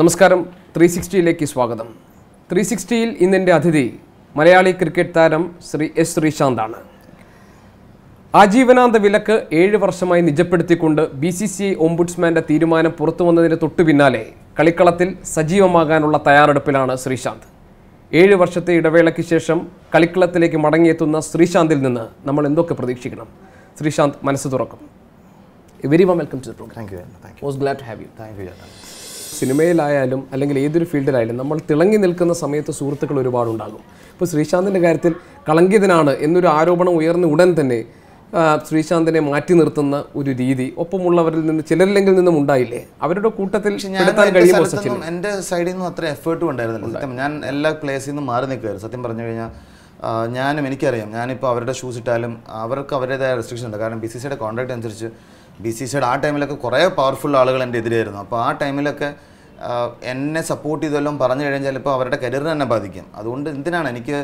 നമസ്കാരം ത്രീ സിക്സ്റ്റിയിലേക്ക് സ്വാഗതം ത്രീ സിക്സ്റ്റിയിൽ ഇന്നെൻ്റെ അതിഥി മലയാളി ക്രിക്കറ്റ് താരം ശ്രീ എസ് ശ്രീശാന്താണ് ആജീവനാന്ത വിലക്ക് ഏഴ് വർഷമായി നിജപ്പെടുത്തിക്കൊണ്ട് ബി സി സി ഐ ഓംബുഡ്സ്മാൻ്റെ തീരുമാനം പുറത്തു വന്നതിന് തൊട്ടു പിന്നാലെ കളിക്കളത്തിൽ സജീവമാകാനുള്ള തയ്യാറെടുപ്പിലാണ് ശ്രീശാന്ത് ഏഴ് വർഷത്തെ ഇടവേളയ്ക്ക് ശേഷം കളിക്കളത്തിലേക്ക് മടങ്ങിയെത്തുന്ന ശ്രീശാന്തിൽ നിന്ന് നമ്മൾ എന്തൊക്കെ പ്രതീക്ഷിക്കണം ശ്രീശാന്ത് മനസ്സ് തുറക്കും very welcome to the programme thank you glad to have you thank you സിനിമയിലായാലും അല്ലെങ്കിൽ ഏതൊരു ഫീൽഡിലായാലും നമ്മൾ തിളങ്ങി നിൽക്കുന്ന സമയത്ത് സുഹൃത്തുക്കൾ ഒരുപാടുണ്ടാകും ഇപ്പോൾ ശ്രീശാന്തിൻ്റെ കാര്യത്തിൽ കളങ്കിതനാണ് എന്നൊരു ആരോപണം ഉയർന്ന ഉടൻ തന്നെ ശ്രീശാന്തിനെ മാറ്റി നിർത്തുന്ന ഒരു രീതി ഒപ്പമുള്ളവരിൽ നിന്ന് ചിലരിലെങ്കിൽ നിന്നും ഉണ്ടായില്ലേ അവരുടെ കൂട്ടത്തിൽ എൻ്റെ സൈഡിൽ നിന്നും അത്ര എഫേർട്ടും ഉണ്ടായിരുന്നില്ല സത്യം ഞാൻ എല്ലാ പ്ലേസിൽ നിന്നും മാറി നിൽക്കുകയായിരുന്നു സത്യം പറഞ്ഞു കഴിഞ്ഞാൽ ഞാനും എനിക്കറിയാം ഞാനിപ്പോൾ അവരുടെ ഷൂസ് ഇട്ടാലും അവർക്ക് അവരുടേതായ റെസ്ട്രിക്ഷൻ ഉണ്ട് കാരണം ബി സി സിയുടെ കോൺട്രാക്ട് അനുസരിച്ച് ബി സി സിയുടെ ആ ടൈമിലൊക്കെ കുറേ പവർഫുൾ ആളുകൾ എൻ്റെ എതിരായിരുന്നു അപ്പോൾ ആ ടൈമിലൊക്കെ എന്നെ സപ്പോർട്ട് ചെയ്തെല്ലാം പറഞ്ഞു കഴിഞ്ഞാൽ ചിലപ്പോൾ അവരുടെ കരിയറിനെ തന്നെ ബാധിക്കും അതുകൊണ്ട് എന്തിനാണ് എനിക്ക്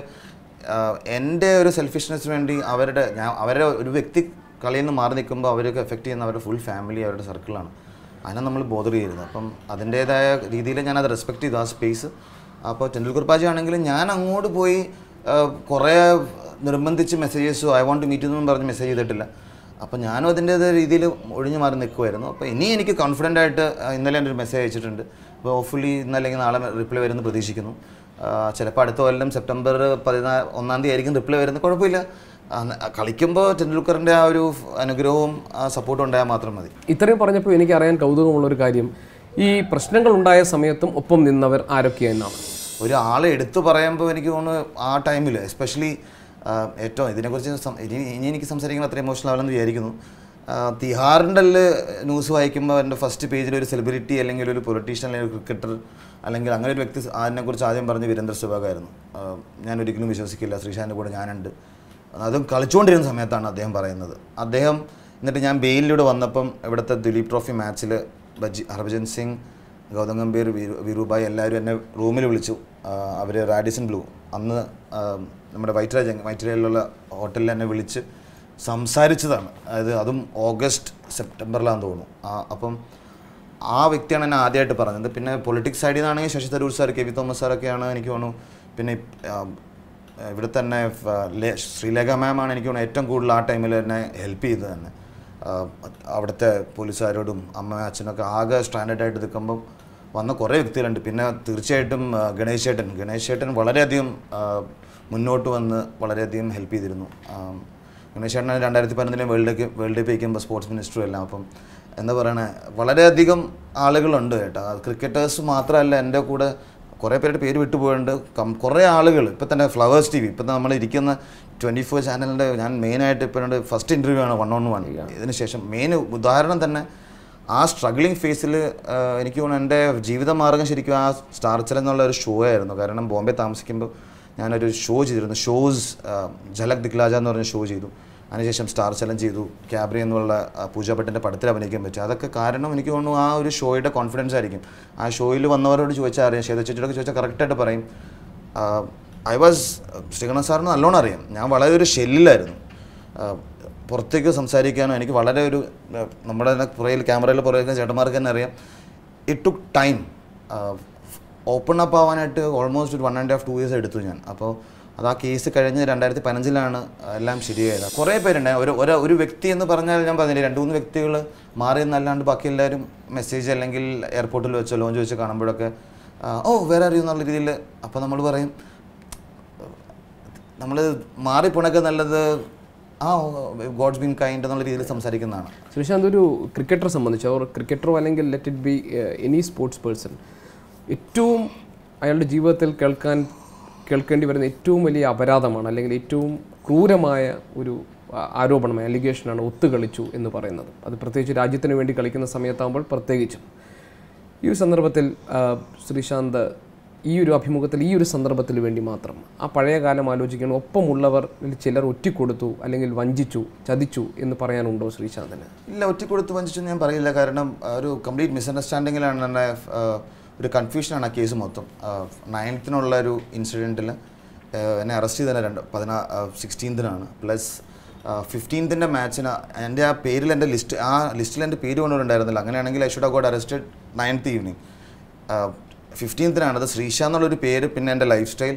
എൻ്റെ ഒരു സെൽഫിഷ്നസ് വേണ്ടി അവരുടെ ഞാൻ അവരുടെ ഒരു വ്യക്തി കളിയിൽ നിന്ന് മാറി നിൽക്കുമ്പോൾ അവരൊക്കെ എഫക്റ്റ് ചെയ്യുന്ന അവരുടെ ഫുൾ ഫാമിലി അവരുടെ സർക്കിളാണ് അതിനെ നമ്മൾ ബോധർ ചെയ്യരുത് അപ്പം അതിൻ്റേതായ രീതിയിൽ ഞാനത് റെസ്പെക്റ്റ് ചെയ്തു ആ സ്പേസ് അപ്പോൾ ടെണ്ടുൽക്കർ പാജി ആണെങ്കിലും ഞാൻ അങ്ങോട്ട് പോയി കുറേ നിർബന്ധിച്ച് messages I want to meet എന്നും പറഞ്ഞ് മെസ്സേജ് ചെയ്തിട്ടില്ല അപ്പോൾ ഞാനും അതിൻ്റെ രീതിയിൽ ഒഴിഞ്ഞു മാറി നിൽക്കുമായിരുന്നു അപ്പോൾ ഇനി എനിക്ക് കോൺഫിഡൻ്റ് ആയിട്ട് ഇന്നലെ എൻ്റെ ഒരു മെസ്സേജ് അയച്ചിട്ടുണ്ട് അപ്പോൾ ഹോപ്പ്ഫുള്ളി ഇന്ന് അല്ലെങ്കിൽ നാളെ റിപ്ലൈ വരുമെന്ന് പ്രതീക്ഷിക്കുന്നു ചിലപ്പോൾ അടുത്ത കൊല്ലം സെപ്റ്റംബർ പതിനാ ഒന്നാം തീയതി ആയിരിക്കും റിപ്ലൈ വരുന്നത് കുഴപ്പമില്ല കളിക്കുമ്പോൾ ടെണ്ടുൽക്കറിൻ്റെ ആ ഒരു അനുഗ്രഹവും സപ്പോർട്ടും ഉണ്ടായാൽ മാത്രം മതി ഇത്രയും പറഞ്ഞപ്പോൾ എനിക്ക് അറിയാൻ കൗതുകമുള്ളൊരു കാര്യം ഈ പ്രശ്നങ്ങൾ ഉണ്ടായ സമയത്തും ഒപ്പം നിന്നവർ ആരൊക്കെയെന്നാണ് ഒരാളെ എടുത്തു പറയുമ്പോൾ എനിക്ക് തോന്നുന്നു ആ ടൈമിൽ എസ്പെഷ്യലി ഏറ്റവും ഇതിനെക്കുറിച്ച് ഇനി ഇനി എനിക്ക് സംസാരിക്കണം അത്ര ഇമോഷണൽ ആവില്ലെന്ന് വിചാരിക്കുന്നു തിഹാറിൻ്റെ ന്യൂസ് വായിക്കുമ്പോൾ അവൻ്റെ ഫസ്റ്റ് പേജിൽ ഒരു സെലിബ്രിറ്റി അല്ലെങ്കിൽ ഒരു പൊളിറ്റീഷ്യൻ അല്ലെങ്കിൽ ഒരു ക്രിക്കറ്റർ അല്ലെങ്കിൽ അങ്ങനെ ഒരു വ്യക്തി അതിനെക്കുറിച്ച് ആദ്യം പറഞ്ഞ് വീരേന്ദ്ര സെവാഗായിരുന്നു ഞാൻ ഒരിക്കലും വിശ്വസിക്കില്ല ശ്രീശാൻ്റെ കൂടെ ഞാനുണ്ട് അതും കളിച്ചുകൊണ്ടിരുന്ന സമയത്താണ് അദ്ദേഹം പറയുന്നത് അദ്ദേഹം എന്നിട്ട് ഞാൻ ബെയിലിലൂടെ വന്നപ്പം ഇവിടുത്തെ ദിലീപ് ട്രോഫി മാച്ചിൽ ബജി ഹർഭജൻ സിംഗ് ഗൗതം ഗംഭീർ വീരുഭായ് എല്ലാവരും എന്നെ റൂമിൽ വിളിച്ചു അവർ റാഡിസൺ ബ്ലൂ അന്ന് നമ്മുടെ വൈറ്റില വൈറ്റിലയിലുള്ള ഹോട്ടലിൽ എന്നെ വിളിച്ച് സംസാരിച്ചതാണ് അതായത് അതും ഓഗസ്റ്റ് സെപ്റ്റംബറിലാന്ന് തോന്നുന്നു ആ അപ്പം ആ വ്യക്തിയാണ് എന്നെ ആദ്യമായിട്ട് പറഞ്ഞത് പിന്നെ പൊളിറ്റിക്സ് സൈഡിൽ നിന്നാണെങ്കിൽ Shashi Tharoor sir K V Thomas സാറൊക്കെയാണ് എനിക്ക് തോന്നുന്നു പിന്നെ ഇവിടെ തന്നെ ശ്രീലേഖ മാമാണ് എനിക്ക് തോന്നുന്നു ഏറ്റവും കൂടുതൽ ആ ടൈമിൽ എന്നെ ഹെൽപ്പ് ചെയ്തത് തന്നെ അവിടുത്തെ പോലീസുകാരോടും അമ്മ അച്ഛനൊക്കെ ആകെ സ്റ്റാൻഡേർഡായിട്ട് നിൽക്കുമ്പം വന്ന കുറേ വ്യക്തികളുണ്ട് പിന്നെ തീർച്ചയായിട്ടും ഗണേശ് ചേട്ടൻ ഗണേശ് ചേട്ടൻ വളരെയധികം മുന്നോട്ട് വന്ന് വളരെയധികം ഹെൽപ്പ് ചെയ്തിരുന്നു ഗണേശ് ചേട്ടൻ രണ്ടായിരത്തി പതിനൊന്നിലെ വേൾഡ് കപ്പ് വേൾഡ് കപ്പ് കഴിക്കുമ്പോൾ സ്പോർട്സ് മിനിസ്റ്ററും എല്ലാം അപ്പം എന്താ പറയണേ വളരെയധികം ആളുകളുണ്ട് കേട്ടോ ക്രിക്കറ്റേഴ്സ് മാത്രമല്ല എൻ്റെ കൂടെ കുറേ പേരുടെ പേര് വിട്ടുപോയിട്ടുണ്ട് കം കുറേ ആളുകൾ ഇപ്പം തന്നെ ഫ്ലവേഴ്സ് ടി വി ഇപ്പം നമ്മൾ ഇരിക്കുന്ന ട്വൻറ്റി ഫോർ ചാനലിൻ്റെ ഞാൻ മെയിനായിട്ട് ഇപ്പോഴുണ്ട് ഫസ്റ്റ് ഇൻ്റർവ്യൂ ആണ് വൺ ഓൺ വൺ ഇതിനുശേഷം മെയിൻ ഉദാഹരണം തന്നെ ആ സ്ട്രഗ്ലിംഗ് ഫേസിൽ എനിക്ക് തോന്നുന്നു എൻ്റെ ജീവിതമാർഗം ശരിക്കും ആ സ്റ്റാർച്ചർ എന്നുള്ള ഒരു ഷോ ആയിരുന്നു കാരണം ബോംബെ താമസിക്കുമ്പോൾ ഞാനൊരു ഷോ ചെയ്തിരുന്നു ഷോസ് ജലക് ദിഗ്ലാജ എന്ന് പറഞ്ഞ ഷോ ചെയ്തു അതിനുശേഷം സ്റ്റാർ ചലഞ്ച് ചെയ്തു ക്യാബ്രി എന്നുള്ള പൂജാഭട്ടിൻ്റെ പടത്തിൽ അഭിനയിക്കാൻ പറ്റും അതൊക്കെ കാരണം എനിക്ക് തോന്നുന്നു ആ ഒരു ഷോയുടെ കോൺഫിഡൻസ് ആയിരിക്കും ആ ഷോയിൽ വന്നവരോട് ചോദിച്ചാൽ അറിയാം ശ്വേത ചേച്ചിയോടൊക്കെ ചോദിച്ചാൽ കറക്റ്റായിട്ട് പറയും ഐ വാസ് ശ്രീകണ്ഠൻ സാറിന് നല്ലോണം അറിയാം ഞാൻ വളരെ ഒരു ഷെല്ലിലായിരുന്നു പുറത്തേക്ക് സംസാരിക്കാനോ എനിക്ക് വളരെ ഒരു നമ്മുടെ തന്നെ പുറയിൽ ക്യാമറയിൽ പുറകിൽ ചേട്ടന്മാർക്ക് തന്നെ അറിയാം it took time open up ആവാനായിട്ട് ഓൾമോസ്റ്റ് ഒരു one and half two years എടുത്തു ഞാൻ അപ്പോൾ അത് ആ കേസ് കഴിഞ്ഞ് രണ്ടായിരത്തി പതിനഞ്ചിലാണ് എല്ലാം ശരിയായത് കുറേ പേരുണ്ട് ഒരു ഒരു ഒരു വ്യക്തി എന്ന് പറഞ്ഞാൽ ഞാൻ പറഞ്ഞില്ല രണ്ട് മൂന്ന് വ്യക്തികൾ എന്നല്ലാണ്ട് ബാക്കി എല്ലാവരും മെസ്സേജ് അല്ലെങ്കിൽ എയർപോർട്ടിൽ വെച്ചോ ലോഞ്ച് വെച്ച് കാണുമ്പോഴൊക്കെ ഓ വേറെ അറിയൂ എന്നുള്ള രീതിയിൽ അപ്പോൾ നമ്മൾ പറയും നമ്മൾ മാറിപ്പോണൊക്കെ നല്ലത് ആ ഗോഡ്സ് ബീൻ കൈൻഡ് എന്നുള്ള രീതിയിൽ സംസാരിക്കുന്നതാണ് സുനിശാന്ത് ഒരു ക്രിക്കറ്ററെ സംബന്ധിച്ച് അവർ ക്രിക്കറ്ററോ അല്ലെങ്കിൽ let it be any sports person ഏറ്റവും അയാളുടെ ജീവിതത്തിൽ കേൾക്കാൻ കേൾക്കേണ്ടി വരുന്ന ഏറ്റവും വലിയ അപരാധമാണ് അല്ലെങ്കിൽ ഏറ്റവും ക്രൂരമായ ഒരു ആരോപണമായ അലിഗേഷനാണ് ഒത്തുകളിച്ചു എന്ന് പറയുന്നത് അത് പ്രത്യേകിച്ച് രാജ്യത്തിന് വേണ്ടി കളിക്കുന്ന സമയത്താകുമ്പോൾ പ്രത്യേകിച്ചും ഈ സന്ദർഭത്തിൽ ശ്രീശാന്ത് ഈ ഒരു അഭിമുഖത്തിൽ ഈ ഒരു സന്ദർഭത്തിൽ വേണ്ടി മാത്രം ആ പഴയ കാലം ആലോചിക്കണം ഒപ്പമുള്ളവർ ചിലർ ഒറ്റിക്കൊടുത്തു അല്ലെങ്കിൽ വഞ്ചിച്ചു ചതിച്ചു എന്ന് പറയാനുണ്ടോ ശ്രീശാന്തിന് ഇല്ല ഒറ്റിക്കൊടുത്ത് വഞ്ചിച്ചു ഞാൻ പറയില്ല കാരണം ഒരു കംപ്ലീറ്റ് മിസ്അണ്ടർസ്റ്റാൻഡിങ്ങിലാണ് തന്നെ ഒരു കൺഫ്യൂഷനാണ് ആ കേസ് മൊത്തം നയൻത്തിനുള്ള ഒരു ഇൻസിഡൻറ്റിൽ എന്നെ അറസ്റ്റ് ചെയ്തതല്ല രണ്ട് പതിനാ സിക്സ്റ്റീൻത്തിനാണ് പ്ലസ് ഫിഫ്റ്റീൻത്തിൻ്റെ മാച്ചിന് എൻ്റെ ആ പേരിൽ എൻ്റെ ലിസ്റ്റ് ആ ലിസ്റ്റിൽ എൻ്റെ പേര് കൊണ്ടുണ്ടായിരുന്നില്ല അങ്ങനെയാണെങ്കിൽ I should got arrested ninth evening ഫിഫ്റ്റീൻത്തിനാണ് അത് ശ്രീഷ എന്നുള്ളൊരു പേര് പിന്നെ എൻ്റെ ലൈഫ് സ്റ്റൈൽ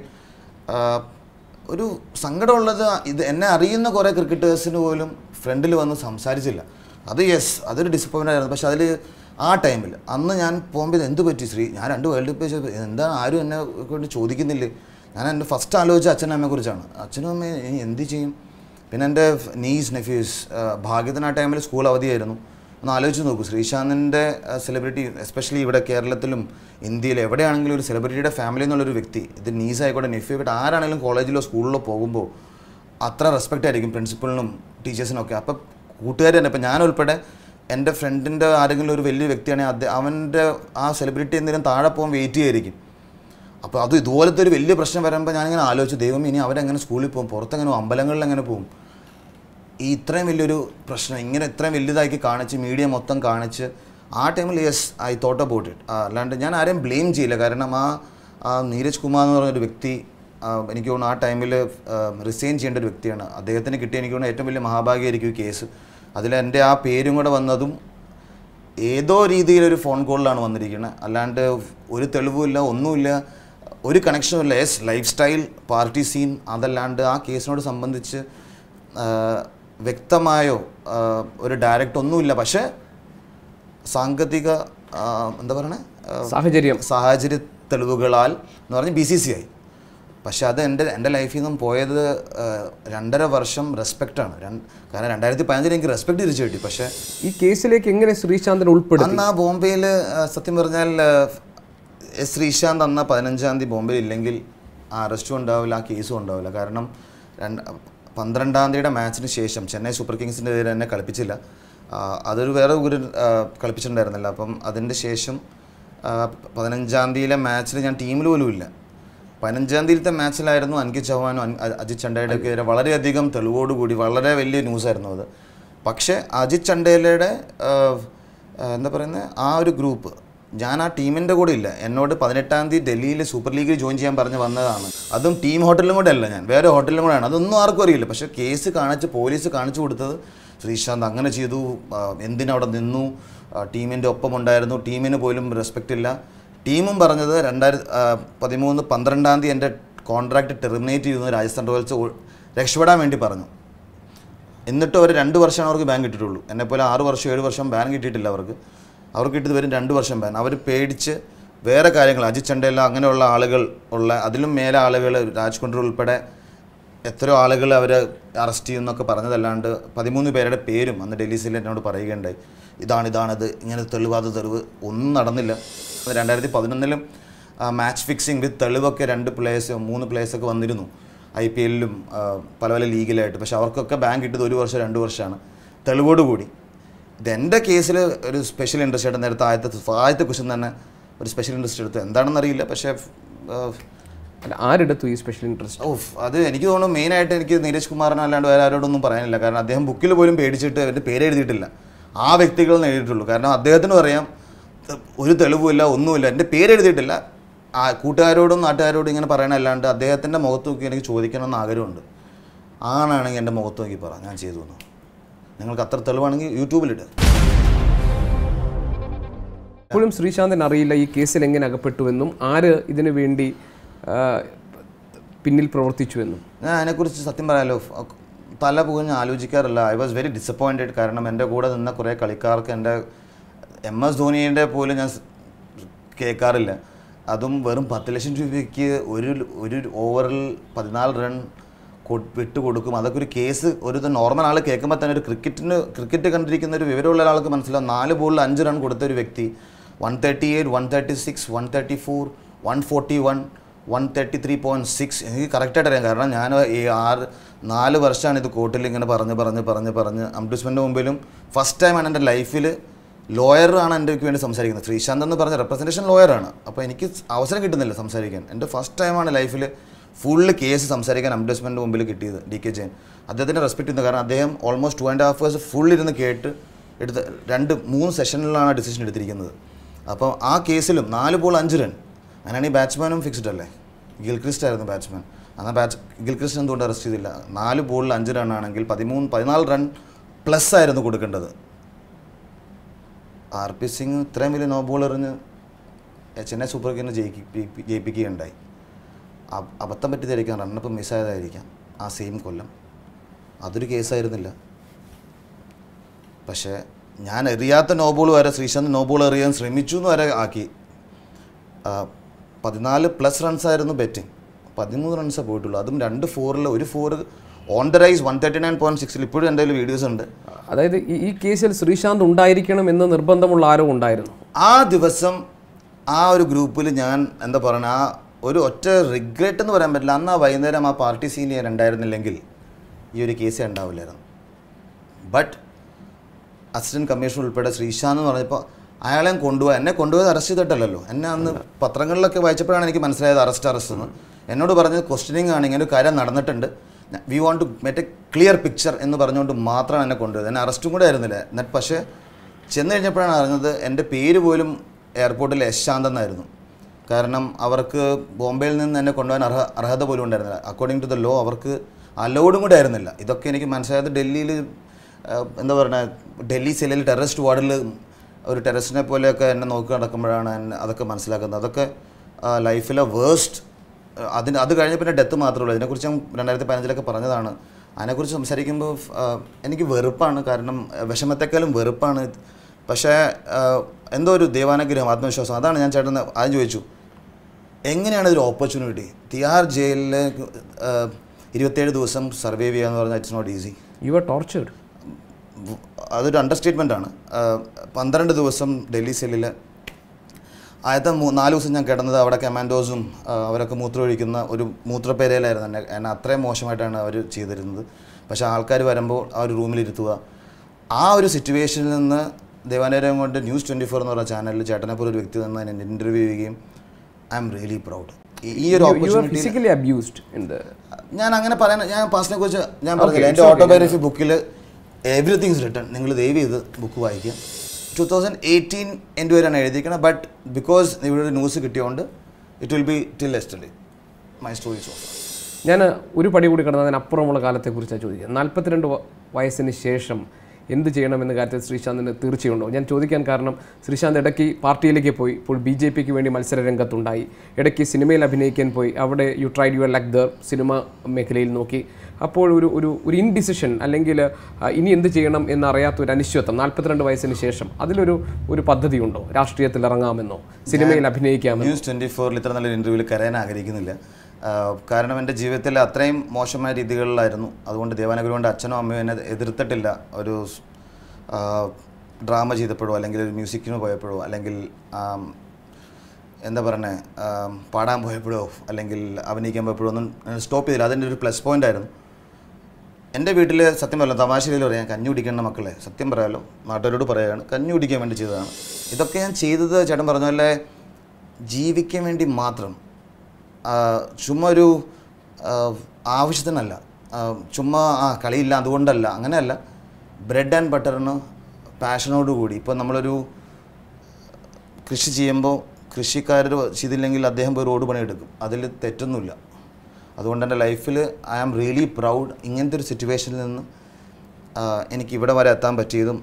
ഒരു സങ്കടമുള്ളത് ഇത് എന്നെ അറിയുന്ന കുറേ ക്രിക്കറ്റേഴ്സിന് പോലും ഫ്രണ്ടിൽ വന്ന് സംസാരിച്ചില്ല അത് യെസ് അതൊരു ഡിസപ്പോയിൻ്റ് ആയിരുന്നു പക്ഷെ അതിൽ ആ ടൈമിൽ അന്ന് ഞാൻ പോകുമ്പോൾ എന്ത് പറ്റി ശ്രീ ഞാൻ രണ്ട് വേൾഡ് കപ്പ് വെച്ചത് എന്താണ് ആരും എന്നെ കൊണ്ട് ചോദിക്കുന്നില്ലേ ഞാൻ എൻ്റെ ഫസ്റ്റ് ആലോചിച്ച അച്ഛനും അമ്മയെക്കുറിച്ചാണ് അച്ഛനും അമ്മയും എന്ത് ചെയ്യും പിന്നെ എൻ്റെ നീസ് നെഫ്യൂസ് ഭാഗ്യത്തിന് ആ ടൈമിൽ സ്കൂൾ അവധിയായിരുന്നു ഒന്ന് ആലോചിച്ച് നോക്കൂ ശ്രീശാന്തിൻ്റെ സെലിബ്രിറ്റി എസ്പെഷ്യലി ഇവിടെ കേരളത്തിലും ഇന്ത്യയിൽ എവിടെയാണെങ്കിലും ഒരു സെലിബ്രിറ്റിയുടെ ഫാമിലി എന്നുള്ളൊരു വ്യക്തി ഇത് നീസ് ആയിക്കോട്ടെ നെഫ്യൂ ആയിക്കോട്ടെ ആരാണെങ്കിലും കോളേജിലോ സ്കൂളിലോ പോകുമ്പോൾ അത്ര റെസ്പെക്റ്റ് ആയിരിക്കും പ്രിൻസിപ്പളിനും ടീച്ചേഴ്സിനും ഒക്കെ അപ്പം കൂട്ടുകാർ തന്നെ ഇപ്പം ഞാനുൾപ്പെടെ എൻ്റെ ഫ്രണ്ടിൻ്റെ ആരെങ്കിലും ഒരു വലിയ വ്യക്തിയാണെങ്കിൽ അദ്ദേഹം അവൻ്റെ ആ സെലിബ്രിറ്റി എന്തെങ്കിലും താഴെ പോകാൻ വെയിറ്റ് ചെയ്യായിരിക്കും അപ്പോൾ അത് ഇതുപോലത്തെ ഒരു വലിയ പ്രശ്നം വരുമ്പോൾ ഞാനിങ്ങനെ ആലോചിച്ചു ദൈവം ഇനി അവരെങ്ങനെ സ്കൂളിൽ പോകും പുറത്തെങ്ങനെ അമ്പലങ്ങളിൽ എങ്ങനെ പോകും ഈ ഇത്രയും വലിയൊരു പ്രശ്നം ഇങ്ങനെ ഇത്രയും വലുതാക്കി കാണിച്ച് മീഡിയ മൊത്തം കാണിച്ച് ആ ടൈമിൽ yes I thought about it അല്ലാണ്ട് ഞാൻ ആരെയും ബ്ലെയിം ചെയ്യില്ല കാരണം ആ നീരജ് കുമാർ എന്ന് പറഞ്ഞൊരു വ്യക്തി എനിക്ക് തോന്നുന്നു ആ ടൈമിൽ റിസൈൻ ചെയ്യേണ്ട ഒരു വ്യക്തിയാണ് അദ്ദേഹത്തിന് കിട്ടിയ എനിക്ക് തോന്നുന്നു ഏറ്റവും വലിയ മഹാഭാഗ്യമായിരിക്കും ഈ കേസ് അതിൽ എൻ്റെ ആ പേരും കൂടെ വന്നതും ഏതോ രീതിയിലൊരു ഫോൺ കോളിലാണ് വന്നിരിക്കുന്നത് അല്ലാണ്ട് ഒരു തെളിവുമില്ല ഒന്നുമില്ല ഒരു കണക്ഷനും ഇല്ല yes lifestyle party scene അതല്ലാണ്ട് ആ കേസിനോട് സംബന്ധിച്ച് വ്യക്തമായോ ഒരു ഡയറക്റ്റ് ഒന്നുമില്ല പക്ഷെ സാങ്കേതിക എന്താ പറയണേ സാഹചര്യം സാഹചര്യ തെളിവുകളാൽ എന്ന് പറഞ്ഞ് ബി സി സി ആയി പക്ഷെ അത് എൻ്റെ എൻ്റെ ലൈഫിൽ നിന്നും പോയത് രണ്ടര വർഷം റെസ്പെക്റ്റാണ് കാരണം രണ്ടായിരത്തി പതിനഞ്ചിൽ എനിക്ക് റെസ്പെക്ട് തിരിച്ചു കിട്ടി പക്ഷെ ഈ കേസിലേക്ക് എങ്ങനെ ശ്രീശാന്തൻ ഉൾപ്പെടും അന്ന് ആ ബോംബെയിൽ സത്യം പറഞ്ഞാൽ ശ്രീശാന്ത് അന്ന് പതിനഞ്ചാം തീയതി ബോംബെയിൽ ഇല്ലെങ്കിൽ ആ അറസ്റ്റും ഉണ്ടാവില്ല ആ കേസും ഉണ്ടാവില്ല കാരണം രണ്ട് പന്ത്രണ്ടാം തീയതിയുടെ മാച്ചിന് ശേഷം ചെന്നൈ സൂപ്പർ കിങ്സിൻ്റെ എതിരെ തന്നെ കളിപ്പിച്ചില്ല അതൊരു വേറെ ഒരു കളിപ്പിച്ചിട്ടുണ്ടായിരുന്നില്ല അപ്പം അതിൻ്റെ ശേഷം പതിനഞ്ചാം തീയതിയിലെ മാച്ചിൽ ഞാൻ ടീമിൽ പോലും ഇല്ല പതിനഞ്ചാം തീയതിയിലത്തെ മാച്ചിലായിരുന്നു അൻകിത് ചൗഹാനും അജിത് ചണ്ടയുടെ ഒക്കെ എതിരെ വളരെയധികം തെളിവോടുകൂടി വളരെ വലിയ ന്യൂസായിരുന്നു അത് പക്ഷേ അജിത് ചണ്ടേലയുടെ എന്താ പറയുന്നത് ആ ഒരു ഗ്രൂപ്പ് ഞാൻ ആ ടീമിൻ്റെ കൂടെ ഇല്ല എന്നോട് പതിനെട്ടാം തീയതി ഡൽഹിയിൽ സൂപ്പർ ലീഗിൽ ജോയിൻ ചെയ്യാൻ പറഞ്ഞ് വന്നതാണ് അതും ടീം ഹോട്ടലിലും കൂടെ അല്ല ഞാൻ വേറെ ഹോട്ടലിലും ആണ് അതൊന്നും ആർക്കും അറിയില്ല പക്ഷേ കേസ് കാണിച്ച് പോലീസ് കാണിച്ചു കൊടുത്തത് ശ്രീശാന്ത് അങ്ങനെ ചെയ്തു എന്തിനവിടെ നിന്നു ടീമിൻ്റെ ഒപ്പം ഉണ്ടായിരുന്നു ടീമിന് പോലും റെസ്പെക്റ്റ് ഇല്ല ടീമും പറഞ്ഞത് രണ്ടായിരത്തി പതിമൂന്ന് പന്ത്രണ്ടാം തീയതി എൻ്റെ കോൺട്രാക്റ്റ് ടെർമിനേറ്റ് ചെയ്തു രാജസ്ഥാൻ റോയൽസ് രക്ഷപ്പെടാൻ വേണ്ടി പറഞ്ഞു എന്നിട്ട് അവർ രണ്ട് വർഷമാണ് അവർക്ക് ബാങ്ക് കിട്ടിയിട്ടുള്ളൂ എന്നെപ്പോലെ ആറ് വർഷം ഏഴ് വർഷം ബാങ്ക് കിട്ടിയിട്ടില്ല അവർക്ക് അവർക്ക് ഇട്ട് വരും രണ്ട് വർഷം ബാൻ അവർ പേടിച്ച് വേറെ കാര്യങ്ങൾ അജിത് ചണ്ടയിലോ അങ്ങനെയുള്ള ആളുകൾ ഉള്ള അതിലും മേലെ ആളുകൾ രാജ് ഉൾപ്പെടെ എത്രയോ ആളുകൾ അവർ അറസ്റ്റ് എന്നൊക്കെ പറഞ്ഞതല്ലാണ്ട് പതിമൂന്ന് പേരുടെ പേരും അന്ന് ഡൽഹി സിയിൽ എന്നോട് പറയുകയുണ്ടായി ഇതാണ് ഇതാണിത് ഇങ്ങനെ തെളിവാത തെളിവ് ഒന്നും നടന്നില്ല രണ്ടായിരത്തി പതിനൊന്നിലും മാച്ച് ഫിക്സിങ് വിത്ത് തെളിവൊക്കെ രണ്ട് പ്ലേയേഴ്സ് മൂന്ന് പ്ലേയേഴ്സൊക്കെ വന്നിരുന്നു ഐ പി എല്ലിലും പല പല ലീഗിലായിട്ട് പക്ഷേ അവർക്കൊക്കെ ബാങ്ക് ഇട്ടത് ഒരു വർഷം രണ്ട് വർഷമാണ് തെളിവോടുകൂടി ഇത് എൻ്റെ കേസിൽ ഒരു സ്പെഷ്യൽ ഇൻട്രസ്റ്റ് ആയിട്ട് നേരത്തെ ആദ്യത്തെ ആദ്യത്തെ ക്വസ്റ്റ്യൻ തന്നെ ഒരു സ്പെഷ്യൽ ഇൻട്രസ്റ്റ് എടുത്ത് എന്താണെന്ന് അറിയില്ല പക്ഷേ ആരെടുത്തു ഈ സ്പെഷ്യൽ ഇൻട്രസ്റ്റ് ഓഫ് അത് എനിക്ക് തോന്നുന്നു മെയിനായിട്ട് എനിക്ക് നീരജ് കുമാറിനെ അല്ലാണ്ട് വേറെ ആരോടൊന്നും പറയാനില്ല കാരണം അദ്ദേഹം ബുക്കിൽ പോലും പേടിച്ചിട്ട് എൻ്റെ പേര് എഴുതിയിട്ടില്ല ആ വ്യക്തികൾ നിന്ന് എഴുതിയിട്ടുള്ളൂ കാരണം അദ്ദേഹത്തിന് പറയാം ഒരു തെളിവുമില്ല ഒന്നുമില്ല എൻ്റെ പേര് എഴുതിയിട്ടില്ല ആ കൂട്ടുകാരോടും നാട്ടുകാരോടും ഇങ്ങനെ പറയണല്ലാണ്ട് അദ്ദേഹത്തിൻ്റെ മുഖത്ത് നോക്കി എനിക്ക് ചോദിക്കണമെന്ന് ആഗ്രഹമുണ്ട് ആണാണെങ്കിൽ എൻ്റെ മുഖത്ത് നോക്കി പറ ഞാൻ ചെയ്തു തന്നു നിങ്ങൾക്ക് അത്ര തെളിവാണെങ്കിൽ യൂട്യൂബിലിട്ട് ഇപ്പോഴും ശ്രീശാന്തൻ അറിയില്ല ഈ കേസിൽ എങ്ങനെ അകപ്പെട്ടുവെന്നും ആര് ഇതിനു വേണ്ടി പിന്നിൽ പ്രവർത്തിച്ചുവെന്നും ഞാൻ അതിനെക്കുറിച്ച് സത്യം പറയാലോ തല പുകഞ്ഞ് ആലോചിക്കാറില്ല ഐ വാസ് വെരി ഡിസപ്പോയിൻറ്റഡ് കാരണം എൻ്റെ കൂടെ നിന്ന കുറേ കളിക്കാർക്ക് എൻ്റെ എം എസ് ധോനിയുടെ പോലും ഞാൻ കേൾക്കാറില്ല അതും വെറും പത്ത് ലക്ഷം രൂപയ്ക്ക് ഒരു ഒരു ഓവറിൽ പതിനാല് റൺ വിട്ടുകൊടുക്കും അതൊക്കെ ഒരു കേസ് ഒരു നോർമൽ ആൾ കേൾക്കുമ്പോൾ തന്നെ ഒരു ക്രിക്കറ്റിന് ക്രിക്കറ്റ് കണ്ടിരിക്കുന്ന ഒരു വിവരമുള്ള ഒരാൾക്ക് മനസ്സിലാവും നാല് ബോളിൽ അഞ്ച് റൺ കൊടുത്ത ഒരു വ്യക്തി one thirty eight one thirty six one thirty four one forty one one thirty three point six എനിക്ക് കറക്റ്റായിട്ട് അറിയാം കാരണം ഞാൻ ഈ ആറ് നാല് വർഷമാണ് ഇത് കോട്ടിൽ ഇങ്ങനെ പറഞ്ഞ് പറഞ്ഞ് പറഞ്ഞ് പറഞ്ഞ് അംബ്ലിസ്മെൻ്റ് മുമ്പിലും ഫസ്റ്റ് ടൈമാണ് എൻ്റെ ലൈഫിൽ ലോയറാണ് എൻ്റെ വേണ്ടി സംസാരിക്കുന്നത് ശ്രീശാന്ത് എന്ന് പറഞ്ഞ റെപ്രസെൻറ്റേഷൻ ലോയറാണ് അപ്പോൾ എനിക്ക് അവസരം കിട്ടുന്നില്ല സംസാരിക്കാൻ എൻ്റെ ഫസ്റ്റ് ടൈമാണ് ലൈഫിൽ ഫുള്ള് കേസ് സംസാരിക്കാൻ അംബുലൻസ്മെൻ്റ് മുമ്പിൽ കിട്ടിയത് ഡി കെ ജയൻ അദ്ദേഹത്തിൻ്റെ റെസ്പെക്ട് ചെയ്യുന്നത് കാരണം അദ്ദേഹം almost two and half hours full ഇരുന്ന് കേട്ട് എടുത്ത് രണ്ട് മൂന്ന് സെഷനിലാണ് ഡിസിഷൻ എടുത്തിരിക്കുന്നത് അപ്പോൾ ആ കേസിലും നാല് ബോൾ അഞ്ച് റൺ അങ്ങനെയാണ് ഈ ബാറ്റ്സ്മാനും ഫിക്സ്ഡ് അല്ലേ ഗിൽക്രിസ്റ്റ് ആയിരുന്നു ബാറ്റ്സ്മാൻ എന്നാൽ ബാറ്റ് ഗിൽക്രിസ്റ്റ് എന്തുകൊണ്ട് അറസ്റ്റ് ചെയ്തില്ല നാല് ബോളിൽ അഞ്ച് റൺ ആണെങ്കിൽ പതിമൂന്ന് പതിനാല് റൺ പ്ലസ് ആയിരുന്നു കൊടുക്കേണ്ടത് ആർ പി സിംഗ് ഇത്രയും വലിയ നോ ബോൾ എറിഞ്ഞ് ചെന്നൈ സൂപ്പർ കിങ്ങിനെ ജയിപ്പി ജയിപ്പിക്കുകയുണ്ടായി അബദ്ധം പറ്റിയതായിരിക്കാം റണ്ണപ്പ് മിസ്സായതായിരിക്കാം ആ സെയിം കൊല്ലം അതൊരു കേസായിരുന്നില്ല പക്ഷേ ഞാൻ എറിയാത്ത നോബോൾ വരെ ശ്രീശാന്ത് നോബോൾ എറിയാൻ ശ്രമിച്ചു എന്ന് വരെ ആക്കി പതിനാല് പ്ലസ് റൺസായിരുന്നു ബെറ്റിംഗ് പതിമൂന്ന് റൺസേ പോയിട്ടുള്ളൂ അതും രണ്ട് ഫോറിൽ ഒരു four on the rise one thirty nine point സിക്സിൽ ഇപ്പോഴും എൻ്റെ വീഡിയോസ് ഉണ്ട് അതായത് ഈ കേസിൽ ശ്രീശാന്ത് ഉണ്ടായിരിക്കണം എന്ന് നിർബന്ധമുള്ള ആരോ ഉണ്ടായിരുന്നു ആ ദിവസം ആ ഒരു ഗ്രൂപ്പിൽ ഞാൻ എന്താ പറയുക ആ ഒരു ഒറ്റ റിഗ്രറ്റ് എന്ന് പറയാൻ പറ്റില്ല അന്ന് ആ വൈകുന്നേരം ആ പാർട്ടി സീൻ ഉണ്ടായിരുന്നില്ലെങ്കിൽ ഈ ഒരു കേസേ ഉണ്ടാവില്ലായിരുന്നു ബട്ട് അസിസ്റ്റൻറ്റ് കമ്മീഷണർ ഉൾപ്പെടെ ശ്രീശാന്ത് എന്ന് പറഞ്ഞപ്പോൾ അയാളെ കൊണ്ടുപോയി എന്നെ കൊണ്ടുപോയത് അറസ്റ്റ് ചെയ്തിട്ടല്ലല്ലോ എന്നെ അന്ന് പത്രങ്ങളിലൊക്കെ വായിച്ചപ്പോഴാണ് എനിക്ക് മനസ്സിലായത് അറസ്റ്റ് അറസ്റ്റ് എന്ന് എന്നോട് പറഞ്ഞത് ക്വസ്റ്റ്യനിങ് ആണ് ഇങ്ങനെ ഒരു കാര്യം നടന്നിട്ടുണ്ട് we want to met a clear picture എന്ന് പറഞ്ഞുകൊണ്ട് മാത്രമാണ് എന്നെ കൊണ്ടുപോയത് എന്നെ അറസ്റ്റും കൂടെ ആയിരുന്നില്ല എന്നിട്ട് പക്ഷേ ചെന്ന് കഴിഞ്ഞപ്പോഴാണ് അറിഞ്ഞത് എൻ്റെ പേര് പോലും എയർപോർട്ടിൽ യശാന്തെന്നായിരുന്നു കാരണം അവർക്ക് ബോംബെയിൽ നിന്ന് എന്നെ കൊണ്ടുപോകാൻ അർഹ അർഹത പോലും ഉണ്ടായിരുന്നില്ല അക്കോർഡിംഗ് ടു ദ ലോ അവർക്ക് അലോഡും കൂടെ ആയിരുന്നില്ല ഇതൊക്കെ എനിക്ക് മനസ്സിലായത് ഡൽഹിയിൽ എന്താ പറയുക ഡൽഹി സെല്ലിൽ ടെററിസ്റ്റ് വാർഡിൽ ഒരു ടെററിസ്റ്റിനെ പോലെയൊക്കെ എന്നെ നോക്കി നടക്കുമ്പോഴാണ് എന്നെ അതൊക്കെ മനസ്സിലാക്കുന്നത് അതൊക്കെ ലൈഫിലെ വേഴ്സ്റ്റ് അതിന് അത് കഴിഞ്ഞ പിന്നെ ഡെത്ത് ഉള്ളൂ ഇതിനെക്കുറിച്ച് ഞാൻ രണ്ടായിരത്തി പതിനഞ്ചിലൊക്കെ പറഞ്ഞതാണ് അതിനെക്കുറിച്ച് സംസാരിക്കുമ്പോൾ എനിക്ക് വെറുപ്പാണ് കാരണം വിഷമത്തെക്കാളും വെറുപ്പാണ് പക്ഷേ എന്തോ ഒരു ദൈവാനുഗ്രഹം ആത്മവിശ്വാസം അതാണ് ഞാൻ ചേട്ടൻ ആദ്യം ചോദിച്ചു എങ്ങനെയാണ് ഒരു ഓപ്പർച്യൂണിറ്റി തിഹാർ ജയിലിലെ ഇരുപത്തേഴ് ദിവസം സർവൈവ് ചെയ്യുക എന്ന് പറഞ്ഞാൽ it's not easy you are tortured അതൊരു അണ്ടർസ്റ്റേറ്റ്മെൻ്റ് ആണ് പന്ത്രണ്ട് ദിവസം ഡൽഹി സെല്ലിൽ ആദ്യത്തെ നാല് ദിവസം ഞാൻ കിടന്നത് അവിടെ കമാൻഡോസും അവരൊക്കെ മൂത്രമൊഴിക്കുന്ന ഒരു മൂത്രപ്പേരയിലായിരുന്നു എന്നെ എന്നെ അത്രയും മോശമായിട്ടാണ് അവർ ചെയ്തിരുന്നത് പക്ഷേ ആൾക്കാർ വരുമ്പോൾ ആ ഒരു റൂമിലിരുത്തുക ആ ഒരു സിറ്റുവേഷനിൽ നിന്ന് ദേവാനേരം കൊണ്ട് ന്യൂസ് ട്വൻറ്റി ഫോർ എന്ന് പറഞ്ഞ ചാനലിൽ ചേട്ടനെപ്പോലെ ഒരു വ്യക്തി നിന്ന് എന്നെ ഇൻ്റർവ്യൂ ചെയ്യുകയും ഐ എം റിയലി പ്രൗഡ് ഈ ഒരു ഓപ്പർച്യൂണിറ്റി അബ്യൂസ്ഡ് ഞാൻ അങ്ങനെ പറയാൻ ഞാൻ പാസ്റ്റിനെ കുറിച്ച് ഞാൻ പറഞ്ഞില്ല എൻ്റെ ഓട്ടോബയോഗ്രഫി ബുക്കിൽ എവറിഥിങ് ഇസ് റിട്ടേൺ നിങ്ങൾ ദയവ് ചെയ്ത് ബുക്ക് വായിക്കുക ടു തൗസൻഡ് എയ്റ്റീൻ എൻ്റെ വരെയാണ് എഴുതിയിരിക്കുന്നത് ബട്ട് ബിക്കോസ് ഇവിടെ ഒരു ന്യൂസ് കിട്ടിയതുകൊണ്ട് it will be till study my story show ഞാൻ ഒരു പടി കൂടി കിടന്നതിനപ്പുറമുള്ള കാലത്തെക്കുറിച്ചാണ് ചോദിക്കുക നാൽപ്പത്തിരണ്ട് വയസ്സിന് ശേഷം എന്ത് ചെയ്യണമെന്ന കാര്യത്തിൽ ശ്രീശാന്തിന് തീർച്ചയുണ്ടോ ഞാൻ ചോദിക്കാൻ കാരണം ശ്രീശാന്ത് ഇടയ്ക്ക് പാർട്ടിയിലേക്ക് പോയി ഇപ്പോൾ ബി ജെ പിക്ക് വേണ്ടി മത്സര രംഗത്തുണ്ടായി ഇടയ്ക്ക് സിനിമയിൽ അഭിനയിക്കാൻ പോയി അവിടെ you tried your luck there cinema മേഖലയിൽ നോക്കി അപ്പോൾ ഒരു ഒരു ഒരു ഇൻഡിസിഷൻ അല്ലെങ്കിൽ ഇനി എന്ത് ചെയ്യണം എന്നറിയാത്ത ഒരു അനിശ്ചിതത്വം നാൽപ്പത്തിരണ്ട് വയസ്സിന് ശേഷം അതിലൊരു ഒരു പദ്ധതി ഉണ്ടോ രാഷ്ട്രീയത്തിൽ ഇറങ്ങാമെന്നോ സിനിമയിൽ അഭിനയിക്കാമെന്നോ ന്യൂസ് ട്വൻറ്റി ഫോറിൽ ഇത്ര നല്ലൊരു ഇൻ്റർവ്യൂവിൽ കരയാൻ ആഗ്രഹിക്കുന്നില്ല കാരണം എൻ്റെ ജീവിതത്തിൽ അത്രയും മോശമായ രീതികളിലായിരുന്നു അതുകൊണ്ട് ദേവാനഗുരുവിൻ്റെ അച്ഛനോ അമ്മയോ എന്നെ എതിർത്തിട്ടില്ല ഒരു ഡ്രാമ ചെയ്തപ്പോഴോ അല്ലെങ്കിൽ ഒരു മ്യൂസിക്കിന് പോയപ്പോഴോ അല്ലെങ്കിൽ എന്താ പറയണേ പാടാൻ പോയപ്പോഴോ അല്ലെങ്കിൽ അഭിനയിക്കാൻ പോയപ്പോഴോ ഒന്നും സ്റ്റോപ്പ് ചെയ്തില്ല അതിൻ്റെ ഒരു പ്ലസ് പോയിൻ്റ് ആയിരുന്നു എൻ്റെ വീട്ടിൽ സത്യം പറയാം തമാശയിൽ പറയാം കഞ്ഞു കുടിക്കേണ്ട മക്കളെ സത്യം പറയാമല്ലോ നാട്ടുകാരോട് പറയുകയാണ് കഞ്ഞു കുടിക്കാൻ വേണ്ടി ചെയ്തതാണ് ഇതൊക്കെ ഞാൻ ചെയ്തത് ചേട്ടൻ പറഞ്ഞ പോലെ ജീവിക്കാൻ വേണ്ടി മാത്രം ചുമ്മാ ഒരു ആവശ്യത്തിനല്ല ചുമ്മാ ആ കളിയില്ല അതുകൊണ്ടല്ല അങ്ങനെയല്ല ബ്രെഡ് ആൻഡ് ബട്ടറിന് കൂടി ഇപ്പോൾ നമ്മളൊരു കൃഷി ചെയ്യുമ്പോൾ കൃഷിക്കാർ ചെയ്തില്ലെങ്കിൽ അദ്ദേഹം പോയി റോഡ് പണിയെടുക്കും അതിൽ തെറ്റൊന്നുമില്ല അതുകൊണ്ട് എൻ്റെ ലൈഫിൽ ഐ ആം റിയലി പ്രൗഡ് ഇങ്ങനത്തെ ഒരു സിറ്റുവേഷനിൽ നിന്ന് എനിക്ക് ഇവിടെ വരെ എത്താൻ പറ്റിയതും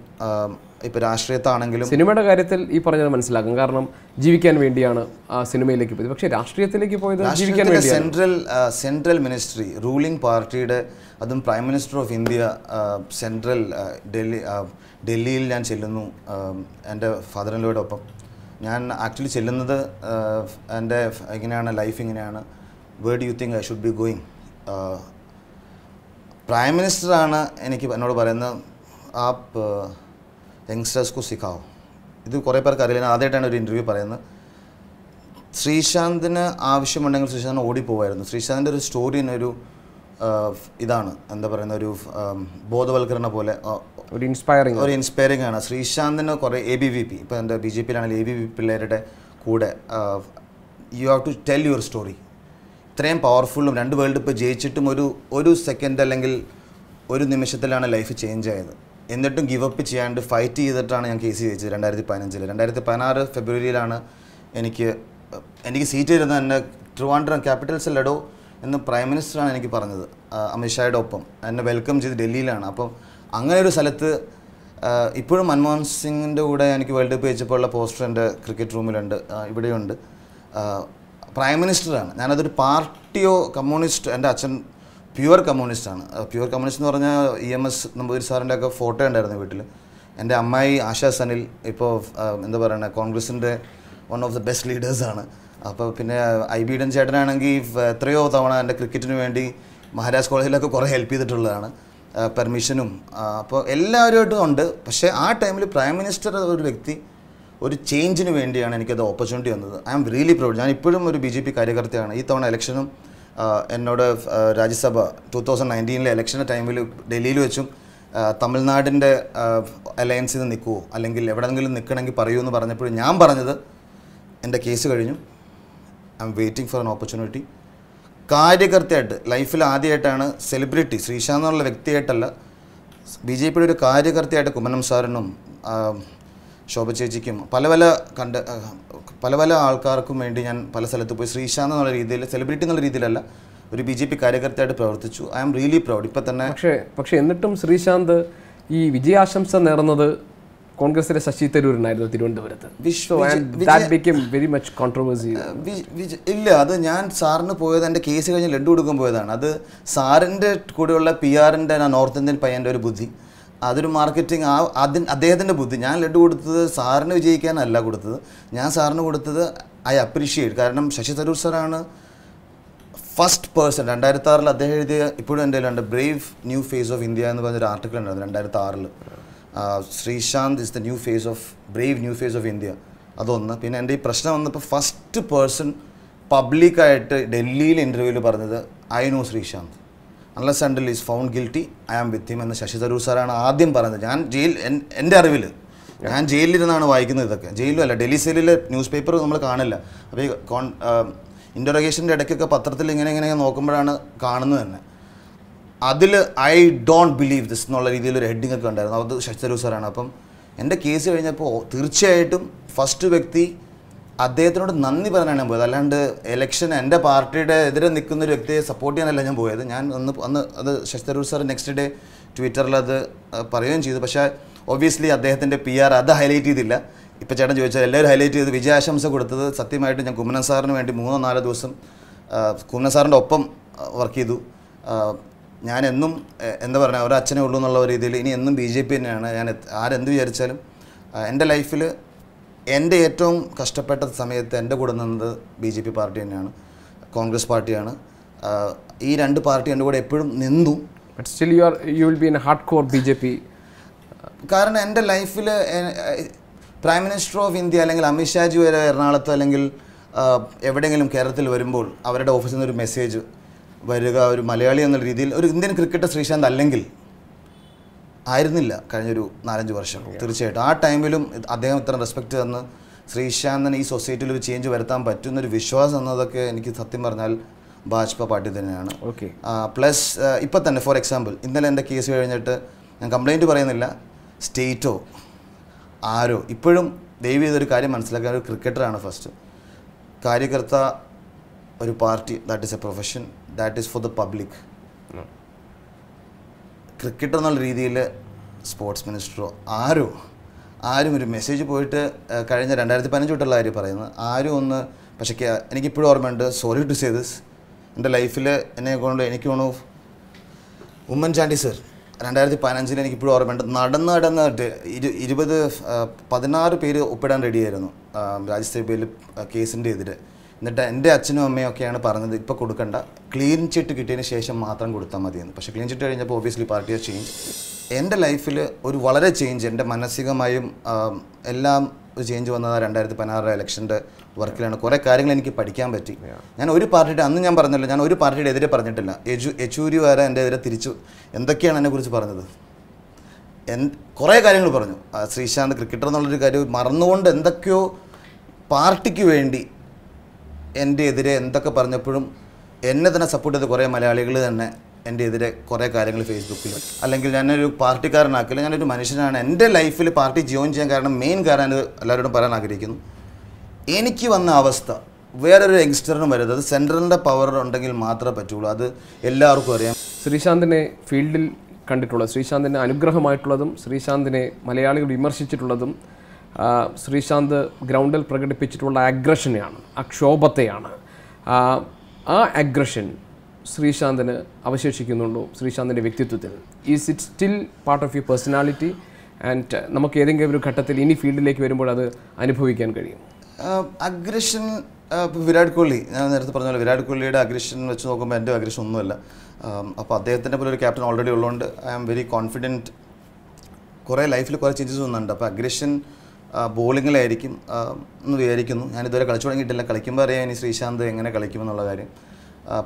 ഇപ്പോൾ രാഷ്ട്രീയത്താണെങ്കിലും സിനിമയുടെ കാര്യത്തിൽ ഈ പറഞ്ഞത് മനസ്സിലാക്കും കാരണം ജീവിക്കാൻ വേണ്ടിയാണ് ആ സിനിമയിലേക്ക് പോയത് പക്ഷേ രാഷ്ട്രീയത്തിലേക്ക് പോയത് ജീവിക്കാൻ വേണ്ടി സെൻട്രൽ സെൻട്രൽ മിനിസ്ട്രി റൂളിംഗ് പാർട്ടിയുടെ അതും prime minister of India central Delhi ഡൽഹിയിൽ ഞാൻ ചെല്ലുന്നു എൻ്റെ ഫാദറിനോടൊപ്പം ഞാൻ ആക്ച്വലി ചെല്ലുന്നത് എൻ്റെ ഇങ്ങനെയാണ് ലൈഫ് ഇങ്ങനെയാണ് where do you think I should be going prime മിനിസ്റ്ററാണ് എനിക്ക് എന്നോട് പറയുന്നത് ആ യങ്സ്റ്റേഴ്സ്കു സിഖാവ് ഇത് കുറേ പേർക്ക് അറിയില്ല ആദ്യമായിട്ടാണ് ഒരു ഇൻ്റർവ്യൂ പറയുന്നത് ശ്രീശാന്തിന് ആവശ്യമുണ്ടെങ്കിൽ ശ്രീശാന്തിന് ഓടിപ്പോവായിരുന്നു ശ്രീശാന്തിൻ്റെ ഒരു ഒരു ഇതാണ് എന്താ പറയുന്ന ഒരു ബോധവൽക്കരണ പോലെ ഒരു ഇൻസ്പയറിങ് ഒരു ഇൻസ്പയറിംഗ് ആണ് ശ്രീശാന്തിന് കുറേ എ ബി വി പി ഇപ്പോൾ എൻ്റെ ബി ജെ പിയിലാണെങ്കിൽ എ ബി വി പിള്ളേരുടെ കൂടെ you have to tell your story ഇത്രയും പവർഫുള്ളും രണ്ട് വേൾഡ് കപ്പ് ജയിച്ചിട്ടും ഒരു ഒരു സെക്കൻഡ് അല്ലെങ്കിൽ ഒരു നിമിഷത്തിലാണ് ലൈഫ് ചേഞ്ച് ആയത് എന്നിട്ടും ഗിവപ്പ് ചെയ്യാണ്ട് ഫൈറ്റ് ചെയ്തിട്ടാണ് ഞാൻ കേസ് ജയിച്ചത് രണ്ടായിരത്തി പതിനഞ്ചിൽ രണ്ടായിരത്തി പതിനാറ് ഫെബ്രുവരിയിലാണ് എനിക്ക് എനിക്ക് സീറ്റ് തരുന്നത് എന്നെ ട്രിവാൻഡ്രം ക്യാപിറ്റൽസ് ലഡോ എന്ന് പ്രൈം മിനിസ്റ്ററാണ് എനിക്ക് പറഞ്ഞത് അമിത്ഷായുടെ ഒപ്പം എന്നെ വെൽക്കം ചെയ്ത് ഡൽഹിയിലാണ് അപ്പം അങ്ങനെ ഒരു സ്ഥലത്ത് ഇപ്പോഴും മൻമോഹൻ സിംഗിൻ്റെ കൂടെ എനിക്ക് വേൾഡ് കപ്പ് ജയിച്ചപ്പോൾ ഉള്ള പോസ്റ്റർ എൻ്റെ ക്രിക്കറ്റ് റൂമിലുണ്ട് ഇവിടെയുണ്ട് പ്രൈം മിനിസ്റ്ററാണ് ഞാനതൊരു പാർട്ടിയോ കമ്മ്യൂണിസ്റ്റ് എൻ്റെ അച്ഛൻ പ്യുവർ കമ്മ്യൂണിസ്റ്റ് ആണ് പ്യുവർ കമ്മ്യൂണിസ്റ്റ് എന്ന് പറഞ്ഞാൽ ഇ എം എസ് നമ്പൂതിരി സാറിൻ്റെ ഒക്കെ ഫോട്ടോ ഉണ്ടായിരുന്നു വീട്ടിൽ എൻ്റെ അമ്മായി ആശാ സനിൽ ഇപ്പോൾ എന്താ പറയുക കോൺഗ്രസിൻ്റെ വൺ ഓഫ് ദി ബെസ്റ്റ് ലീഡേഴ്സാണ് അപ്പോൾ പിന്നെ ഐ ഡൻ ചേട്ടനാണെങ്കിൽ എത്രയോ തവണ എൻ്റെ ക്രിക്കറ്റിന് വേണ്ടി മഹാരാജ് കോളേജിലൊക്കെ കുറേ ഹെൽപ്പ് ചെയ്തിട്ടുള്ളതാണ് പെർമിഷനും അപ്പോൾ എല്ലാവരുമായിട്ടും ഉണ്ട് പക്ഷേ ആ ടൈമിൽ പ്രൈം മിനിസ്റ്റർ ഒരു വ്യക്തി ഒരു ചേഞ്ചിന് വേണ്ടിയാണ് എനിക്കത് ഓപ്പർച്യൂണിറ്റി വന്നത് ഐ ആം റിയലി പ്രൗഡ് ഞാൻ ഇപ്പോഴും ഒരു ബി ജെ പി കാര്യകർത്തയാണ് ഈ തവണ ഇലക്ഷനും എന്നോട് രാജ്യസഭ ടു തൗസൻഡ് നയൻറ്റീനിലെ ഇലക്ഷൻ്റെ ടൈമിൽ ഡൽഹിയിൽ വെച്ചും തമിഴ്നാടിൻ്റെ അലയൻസിൽ നിന്ന് നിൽക്കുമോ അല്ലെങ്കിൽ എവിടെയെങ്കിലും നിൽക്കണമെങ്കിൽ പറയൂ എന്ന് പറഞ്ഞപ്പോൾ ഞാൻ പറഞ്ഞത് എൻ്റെ കേസ് കഴിഞ്ഞു I am waiting for an opportunity കാര്യകർത്തയായിട്ട് ലൈഫിൽ ആദ്യമായിട്ടാണ് സെലിബ്രിറ്റി ശ്രീശാന്തെന്നുള്ള വ്യക്തിയായിട്ടല്ല ബി ജെ പിയുടെ ഒരു കാര്യകർത്തയായിട്ട് കുമ്മനം സാറിനും ശോഭ ചേച്ചിക്കും പല പല കണ്ട പല പല ആൾക്കാർക്കും വേണ്ടി ഞാൻ പല സ്ഥലത്ത് പോയി ശ്രീശാന്ത് എന്നുള്ള രീതിയിൽ സെലിബ്രിറ്റി എന്നുള്ള രീതിയിലല്ല ഒരു ബി ജെ പി കാര്യകർത്തയായിട്ട് പ്രവർത്തിച്ചു ഐ ആം റിയലി പ്രൗഡ് ഇപ്പം തന്നെ പക്ഷേ പക്ഷേ എന്നിട്ടും ശ്രീശാന്ത് ഈ വിജയാശംസ നേർന്നത് കോൺഗ്രസിലെ ശശി തരൂരിനായിരുന്നു തിരുവനന്തപുരത്ത് ഇല്ല അത് ഞാൻ സാറിന് പോയത് എൻ്റെ കേസ് കഴിഞ്ഞ് ലഡു കൊടുക്കാൻ പോയതാണ് അത് സാറിൻ്റെ കൂടെയുള്ള പി ആറിൻ്റെ നോർത്ത് ഇന്ത്യൻ പയ്യൻ്റെ ഒരു ബുദ്ധി അതൊരു മാർക്കറ്റിംഗ് ആ അതിന് അദ്ദേഹത്തിൻ്റെ ബുദ്ധി ഞാൻ ലഡു കൊടുത്തത് സാറിന് വിജയിക്കാനല്ല കൊടുത്തത് ഞാൻ സാറിന് കൊടുത്തത് ഐ അപ്രീഷിയേറ്റ് കാരണം ശശി തരൂർ സാറാണ് ഫസ്റ്റ് പേഴ്സൺ രണ്ടായിരത്തി ആറിൽ അദ്ദേഹം എഴുതിയ ഇപ്പോഴും എൻ്റെ കയ്യിലുണ്ട് brave new face of India എന്ന് പറഞ്ഞൊരു ആർട്ടിക്കിൾ ഉണ്ടായിരുന്നു രണ്ടായിരത്തി ആറിൽ Sreesanth is the new face of brave new face of India അതൊന്ന് പിന്നെ എൻ്റെ ഈ പ്രശ്നം വന്നപ്പോൾ ഫസ്റ്റ് പേഴ്സൺ പബ്ലിക്കായിട്ട് ഡൽഹിയിൽ ഇൻ്റർവ്യൂവിൽ പറഞ്ഞത് I know Sreesanth unless until is found guilty I am with him എന്ന് ശശി തരൂർ സാറാണ് ആദ്യം പറഞ്ഞത് ഞാൻ ജയിൽ എൻ്റെ അറിവിൽ ഞാൻ ജയിലിലിരുന്നാണ് വായിക്കുന്നത് ഇതൊക്കെ അല്ല ഡൽഹി സെയിലിലെ ന്യൂസ് പേപ്പർ നമ്മൾ കാണില്ല അപ്പോൾ ഈ കോൺ ഇൻ്ററോഗേഷൻ്റെ ഇടയ്ക്കൊക്കെ പത്രത്തിൽ ഇങ്ങനെ ഇങ്ങനെ നോക്കുമ്പോഴാണ് കാണുന്നത് തന്നെ അതിൽ ഐ ഡോണ്ട് ബിലീവ് ദിസ് എന്നുള്ള രീതിയിലൊരു ഹെഡിങ് ഒക്കെ ഉണ്ടായിരുന്നു അത് ശശി തരൂർ സാറാണ് അപ്പം എൻ്റെ കേസ് കഴിഞ്ഞപ്പോൾ തീർച്ചയായിട്ടും ഫസ്റ്റ് വ്യക്തി അദ്ദേഹത്തിനോട് നന്ദി പറഞ്ഞാണ് ഞാൻ പോയത് അല്ലാണ്ട് എലക്ഷൻ എൻ്റെ പാർട്ടിയുടെ എതിരെ നിൽക്കുന്ന ഒരു വ്യക്തിയെ സപ്പോർട്ട് ചെയ്യാനല്ല ഞാൻ പോയത് ഞാൻ അന്ന് അന്ന് അത് Shashi Tharoor sir next day ട്വിറ്ററിൽ അത് പറയുകയും ചെയ്തു പക്ഷേ ഒബ്വിയസ്ലി അദ്ദേഹത്തിൻ്റെ പി ആർ അത് ഹൈലൈറ്റ് ചെയ്തില്ല ഇപ്പോൾ ചേട്ടൻ ചോദിച്ചാൽ എല്ലാവരും ഹൈലൈറ്റ് ചെയ്ത് വിജയാശംസ കൊടുത്തത് സത്യമായിട്ട് ഞാൻ കുമ്മനം സാറിന് വേണ്ടി മൂന്നോ നാലോ ദിവസം കുമ്മനം സാറിൻ്റെ ഒപ്പം വർക്ക് ചെയ്തു ഞാൻ എന്നും എന്താ പറയുക ഒരു അച്ഛനെ ഉള്ളൂ എന്നുള്ള രീതിയിൽ ഇനി എന്നും ബി ജെ പി തന്നെയാണ് ഞാൻ ആരെന്ത് വിചാരിച്ചാലും എൻ്റെ ലൈഫിൽ എൻ്റെ ഏറ്റവും കഷ്ടപ്പെട്ട സമയത്ത് എൻ്റെ കൂടെ നിന്നത് ബി ജെ പി പാർട്ടി തന്നെയാണ് കോൺഗ്രസ് പാർട്ടിയാണ് ഈ രണ്ട് പാർട്ടി എൻ്റെ കൂടെ എപ്പോഴും നിന്നു but still you are you will be in hard core B J P കാരണം എൻ്റെ ലൈഫിൽ പ്രൈം മിനിസ്റ്റർ ഓഫ് ഇന്ത്യ അല്ലെങ്കിൽ അമിത്ഷാജി വരെ എറണാകുളത്ത് അല്ലെങ്കിൽ എവിടെയെങ്കിലും കേരളത്തിൽ വരുമ്പോൾ അവരുടെ ഓഫീസിൽ നിന്ന് ഒരു മെസ്സേജ് വരിക ഒരു മലയാളി എന്നുള്ള രീതിയിൽ ഒരു ഇന്ത്യൻ ക്രിക്കറ്റർ ശ്രീശാന്ത് അല്ലെങ്കിൽ ആയിരുന്നില്ല കഴിഞ്ഞൊരു നാലഞ്ച് വർഷം തീർച്ചയായിട്ടും ആ ടൈമിലും അദ്ദേഹം ഇത്ര റെസ്പെക്റ്റ് തന്ന് ശ്രീശാന്തൻ ഈ സൊസൈറ്റിയിൽ ഒരു ചേഞ്ച് വരുത്താൻ പറ്റുന്നൊരു വിശ്വാസം എന്നതൊക്കെ എനിക്ക് സത്യം പറഞ്ഞാൽ ഭാജപ പാർട്ടി തന്നെയാണ് ഓക്കെ പ്ലസ് ഇപ്പം തന്നെ ഫോർ എക്സാമ്പിൾ ഇന്നലെ എൻ്റെ കേസ് കഴിഞ്ഞിട്ട് ഞാൻ കംപ്ലൈൻറ്റ് പറയുന്നില്ല സ്റ്റേറ്റോ ആരോ ഇപ്പോഴും ദയവ് ചെയ്തൊരു കാര്യം മനസ്സിലാക്കാൻ ഒരു ക്രിക്കറ്ററാണ് ഫസ്റ്റ് കാര്യകർത്ത ഒരു party that is a profession that is for the public cricket എന്നുള്ള രീതിയിൽ സ്പോർട്സ് മിനിസ്റ്ററോ ആരോ ആരും ഒരു മെസ്സേജ് പോയിട്ട് കഴിഞ്ഞ രണ്ടായിരത്തി പതിനഞ്ച് തൊട്ടുള്ള കാര്യം പറയുന്നത് ആരും ഒന്ന് പക്ഷേ എനിക്കിപ്പോഴും ഓർമ്മയുണ്ട് സോറി ടു സേ ദിസ് എൻ്റെ ലൈഫിൽ എന്നെ കൊണ്ട് എനിക്ക് തോന്നുന്നു ഉമ്മൻചാണ്ടി സർ രണ്ടായിരത്തി പതിനഞ്ചിൽ എനിക്കിപ്പോഴും ഓർമ്മയുണ്ട് നടന്ന് നടന്ന് ഇരു ഇരുപത് പതിനാറ് പേര് ഒപ്പിടാൻ റെഡിയായിരുന്നു രാജ്യസഭയിൽ കേസിൻ്റെ എതിരെ എന്നിട്ട് എൻ്റെ അച്ഛനും അമ്മയും ഒക്കെയാണ് പറഞ്ഞത് ഇപ്പോൾ കൊടുക്കണ്ട ക്ലീൻ ചിറ്റ് കിട്ടിയതിന് ശേഷം മാത്രം കൊടുത്താൽ മതിയെന്ന് പക്ഷേ ക്ലീൻ ചിറ്റ് കഴിഞ്ഞപ്പോൾ ഒബ്വിയസ്ലി പാർട്ടി ഓഫ് ചേഞ്ച് എൻ്റെ ലൈഫിൽ ഒരു വളരെ ചേഞ്ച് എൻ്റെ മാനസികമായും എല്ലാം ഒരു ചേഞ്ച് വന്നത് രണ്ടായിരത്തി പതിനാറ് ഇലക്ഷൻ്റെ വർക്കിലാണ് കുറേ കാര്യങ്ങൾ എനിക്ക് പഠിക്കാൻ പറ്റി ഞാൻ ഒരു പാർട്ടിയുടെ അന്ന് ഞാൻ പറഞ്ഞില്ല ഞാൻ ഒരു പാർട്ടിയുടെ എതിരെ പറഞ്ഞിട്ടില്ല യെജു യെച്ചൂരി വരെ എൻ്റെ എതിരെ തിരിച്ചു എന്തൊക്കെയാണ് എന്നെക്കുറിച്ച് പറഞ്ഞത് എൻ കുറേ കാര്യങ്ങൾ പറഞ്ഞു ശ്രീശാന്ത് ക്രിക്കറ്റർ എന്നുള്ളൊരു കാര്യം മറന്നുകൊണ്ട് എന്തൊക്കെയോ പാർട്ടിക്ക് വേണ്ടി എൻ്റെ എതിരെ എന്തൊക്കെ പറഞ്ഞപ്പോഴും എന്നെ തന്നെ സപ്പോർട്ട് ചെയ്ത കുറേ മലയാളികൾ തന്നെ എൻ്റെ എതിരെ കുറേ കാര്യങ്ങൾ ഫേസ്ബുക്കിൽ അല്ലെങ്കിൽ ഞാനൊരു പാർട്ടിക്കാരനാക്കില്ല ഞാനൊരു മനുഷ്യനാണ് എൻ്റെ ലൈഫിൽ പാർട്ടി ജോയിൻ ചെയ്യാൻ കാരണം മെയിൻ കാരണം എല്ലാവരോടും പറയാൻ ആഗ്രഹിക്കുന്നു എനിക്ക് വന്ന അവസ്ഥ വേറൊരു യങ്സ്റ്ററിനും വരരുത് അത് സെൻട്രലിൻ്റെ പവർ ഉണ്ടെങ്കിൽ മാത്രമേ പറ്റുള്ളൂ അത് എല്ലാവർക്കും അറിയാം ശ്രീശാന്തിനെ ഫീൽഡിൽ കണ്ടിട്ടുള്ളത് ശ്രീശാന്തിൻ്റെ അനുഗ്രഹമായിട്ടുള്ളതും ശ്രീശാന്തിനെ മലയാളികൾ വിമർശിച്ചിട്ടുള്ളതും ശ്രീശാന്ത് ഗ്രൗണ്ടിൽ പ്രകടിപ്പിച്ചിട്ടുള്ള അഗ്രഷനെയാണ് അക്ഷോഭത്തെയാണ് ആ അഗ്രഷൻ ശ്രീശാന്തിന് അവശേഷിക്കുന്നുണ്ടോ ശ്രീശാന്തിൻ്റെ വ്യക്തിത്വത്തിൽ is it still part of you personality and നമുക്ക് ഏതെങ്കിലും ഒരു ഘട്ടത്തിൽ ഇനി ഫീൽഡിലേക്ക് വരുമ്പോൾ അത് അനുഭവിക്കാൻ കഴിയും അഗ്രഷൻ വിരാട് കോഹ്ലി ഞാൻ നേരത്തെ പറഞ്ഞ പോലെ വിരാട് കോഹ്ലിയുടെ അഗ്രഷൻ വെച്ച് നോക്കുമ്പോൾ എൻ്റെ അഗ്രഷൻ ഒന്നുമല്ല അപ്പോൾ അദ്ദേഹത്തിൻ്റെ പോലെ ഒരു ക്യാപ്റ്റൻ ഓൾറെഡി ഉള്ളതുകൊണ്ട് ഐ ആം വെരി കോൺഫിഡൻറ്റ് കുറേ ലൈഫിൽ കുറേ ചേഞ്ചസ് വന്നിട്ടുണ്ട് അപ്പോൾ അഗ്രഷൻ ബോളിങ്ങിലായിരിക്കും എന്ന് വിചാരിക്കുന്നു ഞാനിതുവരെ കളിച്ചു തുടങ്ങിയിട്ടില്ല കളിക്കുമ്പോൾ അറിയാം ഇനി ശ്രീശാന്ത് എങ്ങനെ കളിക്കുമെന്നുള്ള കാര്യം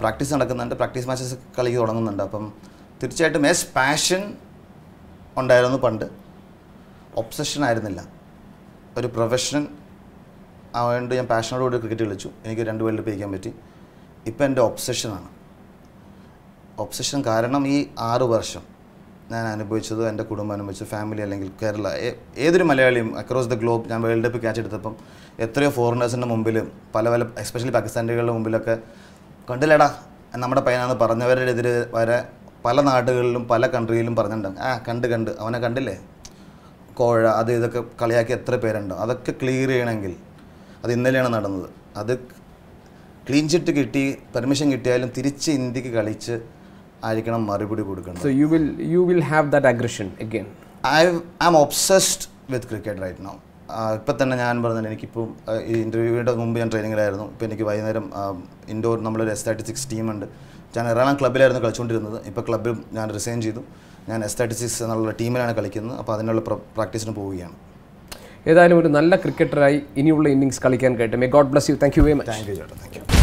പ്രാക്ടീസ് നടക്കുന്നുണ്ട് പ്രാക്ടീസ് മാച്ചസ് കളിക്ക് തുടങ്ങുന്നുണ്ട് അപ്പം തീർച്ചയായിട്ടും എസ് പാഷൻ ഉണ്ടായിരുന്നു പണ്ട് ഒബ്സഷൻ ആയിരുന്നില്ല ഒരു പ്രൊഫഷൻ അതുകൊണ്ട് ഞാൻ പാഷനോടുകൂടി ക്രിക്കറ്റ് കളിച്ചു എനിക്ക് രണ്ട് വേൾഡ് കപ്പ് പറ്റി ഇപ്പം എൻ്റെ ഒബ്സഷനാണ് ഒബ്സഷൻ കാരണം ഈ ആറു വർഷം ഞാൻ അനുഭവിച്ചത് എൻ്റെ കുടുംബം അനുഭവിച്ച ഫാമിലി അല്ലെങ്കിൽ കേരള ഏതൊരു മലയാളിയും അക്രോസ് ദ ഗ്ലോബ് ഞാൻ വേൾഡ് കപ്പ് ക്യാച്ച് എടുത്തപ്പം എത്രയോ ഫോറിനേഴ്സിൻ്റെ മുമ്പിൽ പല പല എസ്പെഷ്യലി പാകിസ്ഥാനികളുടെ മുമ്പിലൊക്കെ കണ്ടില്ലടാ നമ്മുടെ പയ്യനാന്ന് എതിരെ വരെ പല നാടുകളിലും പല കൺട്രിയിലും പറഞ്ഞിട്ടുണ്ടാകും ആ കണ്ട് കണ്ട് അവനെ കണ്ടില്ലേ കോഴ അത് ഇതൊക്കെ കളിയാക്കി എത്ര പേരുണ്ടോ അതൊക്കെ ക്ലിയർ ചെയ്യണമെങ്കിൽ അത് ഇന്നലെയാണ് നടന്നത് അത് ക്ലീൻ ചിറ്റ് കിട്ടി പെർമിഷൻ കിട്ടിയാലും തിരിച്ച് ഇന്ത്യക്ക് കളിച്ച് ആയിരിക്കണം മറുപടി കൊടുക്കണം so you will you will have that aggression again I I am obsessed with cricket right now ഇപ്പം തന്നെ ഞാൻ പറഞ്ഞത് എനിക്കിപ്പോൾ ഈ ഇൻ്റർവ്യൂവിൻ്റെ മുമ്പ് ഞാൻ ട്രെയിനിങ്ങിലായിരുന്നു ഇപ്പം എനിക്ക് വൈകുന്നേരം ഇൻഡോർ നമ്മളൊരു എസ് തേർട്ടി സിക്സ് ടീമുണ്ട് ഞാൻ എറണാകുളം ക്ലബ്ബിലായിരുന്നു കളിച്ചുകൊണ്ടിരുന്നത് ഇപ്പോൾ ക്ലബ്ബിൽ ഞാൻ റിസൈൻ ചെയ്തു ഞാൻ എസ് തേർട്ടി സിക്സ് എന്നുള്ള ടീമിലാണ് കളിക്കുന്നത് അപ്പോൾ അതിനുള്ള പ്രാക്ടീസിന് പോവുകയാണ് ഏതായാലും ഒരു നല്ല ക്രിക്കറ്ററായി ഇനിയുള്ള ഇന്നിങ്സ് കളിക്കാൻ കഴിയട്ടെ may God bless you thank you very much thank you ചേട്ടാ താങ്ക് യു